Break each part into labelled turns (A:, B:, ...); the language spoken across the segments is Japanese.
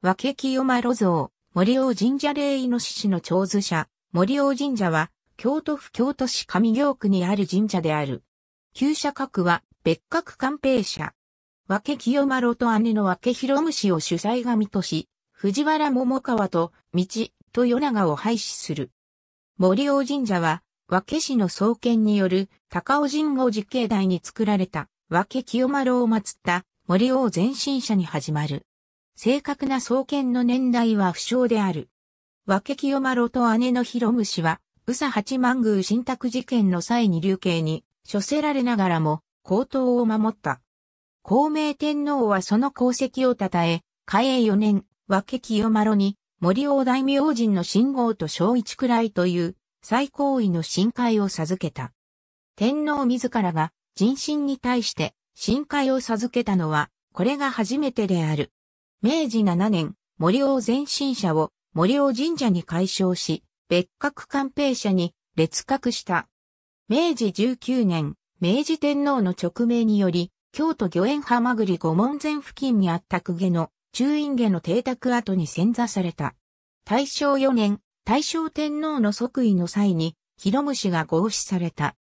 A: 和気清丸像、森王神社霊イノシの長寿者、森王神社は、京都府京都市上京区にある神社である。旧社格は、別格官兵社。和気清丸と姉の和気広虫を主催がとし、藤原桃川と道、と夜長を廃止する。森王神社は、和気氏の創建による高尾神宮寺境内に作られた和気清丸を祀った森王前進者に始まる。正確な創建の年代は不詳である。和気清呂と姉の広虫は、宇佐八幡宮信託事件の際に流刑に処せられながらも、皇統を守った。孔明天皇はその功績を称え、嘉永四年、和気清呂に、森王大明神の信号と小一くらいという最高位の深海を授けた。天皇自らが人心に対して深海を授けたのは、これが初めてである。明治7年、森尾前進者を森尾神社に改称し、別格官兵者に列格した。明治19年、明治天皇の勅命により、京都御苑浜栗御門前付近にあった久家の中院家の邸宅跡に潜座された。大正4年、大正天皇の即位の際に、広虫が合祀された。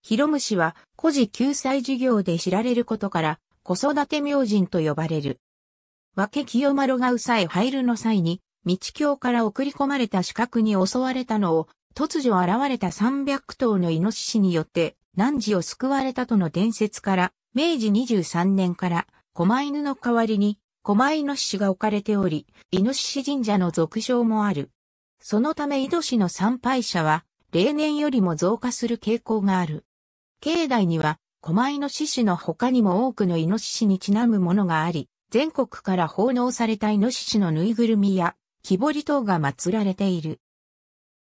A: 広虫は、孤児救済事業で知られることから、子育て明神と呼ばれる。分け清丸がうさえ入るの際に、道教から送り込まれた四角に襲われたのを、突如現れた300頭のイノシシによって、汝を救われたとの伝説から、明治23年から、狛犬の代わりに、狛犬死が置かれており、イノシシ神社の俗称もある。そのため井戸市の参拝者は、例年よりも増加する傾向がある。境内には、狛犬獅子の他にも多くのイノシシにちなむものがあり、全国から奉納されたイノシシのぬいぐるみや木彫り等が祀られている。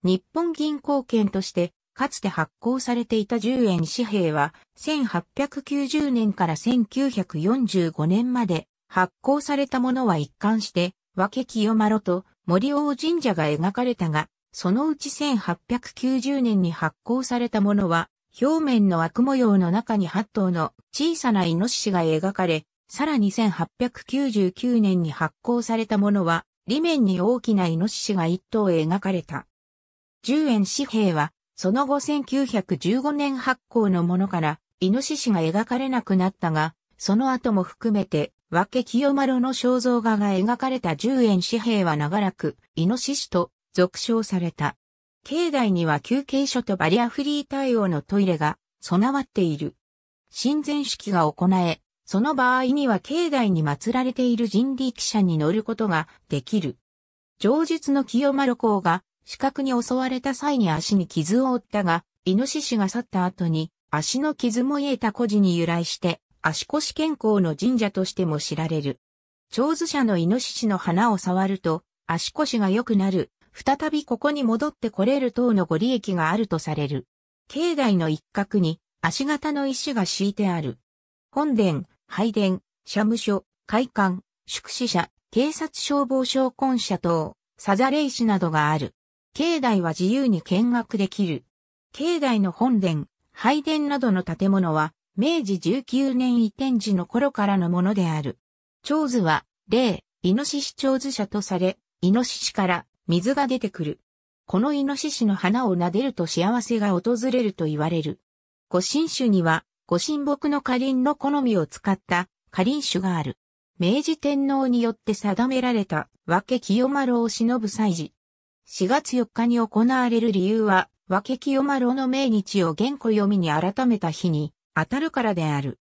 A: 日本銀行券として、かつて発行されていた10円紙幣は、1890年から1945年まで発行されたものは一貫して、和け清ろと森王神社が描かれたが、そのうち1890年に発行されたものは、表面の悪模様の中に8頭の小さなイノシシが描かれ、さらに1899年に発行されたものは、裏面に大きなイノシシが一頭描かれた。10円紙幣は、その後1915年発行のものから、イノシシが描かれなくなったが、その後も含めて、分け清丸の肖像画が描かれた10円紙幣は長らく、イノシシと俗称された。境内には休憩所とバリアフリー対応のトイレが備わっている。親善式が行え、その場合には境内に祀られている人力車に乗ることができる。上述の清丸公が、死角に襲われた際に足に傷を負ったが、イノシシが去った後に、足の傷も癒えた孤児に由来して、足腰健康の神社としても知られる。長寿者のイノシシの花を触ると、足腰が良くなる、再びここに戻ってこれる等のご利益があるとされる。境内の一角に足型の石が敷いてある。本殿、拝殿、社務所、会館、宿舎者、警察消防省婚社等、サザレイ市などがある。境内は自由に見学できる。境内の本殿、拝殿などの建物は、明治19年移転時の頃からのものである。長図は、例、イノシシ長図社とされ、イノシシから水が出てくる。このイノシシの花を撫でると幸せが訪れると言われる。ご新種には、ご神木の花輪の好みを使った花輪種がある。明治天皇によって定められた和気清丸を忍ぶ祭事。4月4日に行われる理由は、和気清丸の命日を原古読みに改めた日に当たるからである。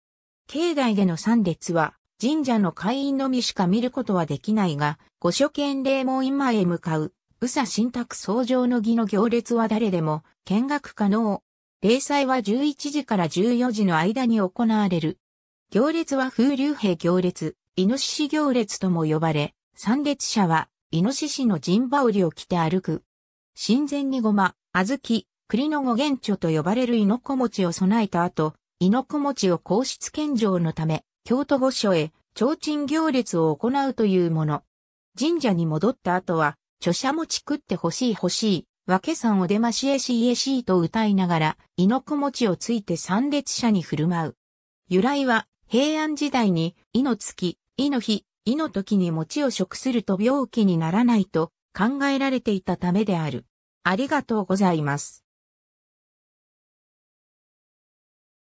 A: 境内での参列は、神社の会員のみしか見ることはできないが、御所見霊門今へ向かう、宇佐新宅創上の儀の行列は誰でも見学可能。例祭は11時から14時の間に行われる。行列は風流兵行列、イノシシ行列とも呼ばれ、参列者は、イノシシの陣羽織を着て歩く。神前にごま、小豆、栗の五元著と呼ばれるノ子餅を備えた後、ノ子餅を皇室献上のため、京都御所へ、提灯行列を行うというもの。神社に戻った後は、著者餅食ってほしい欲しい、わけさんお出ましえしえしいと歌いながら、猪餅をついて参列者に振る舞う。由来は、平安時代に、胃の月、胃の日、胃の時に餅を食すると病気にならないと考えられていたためである。ありがとうございます。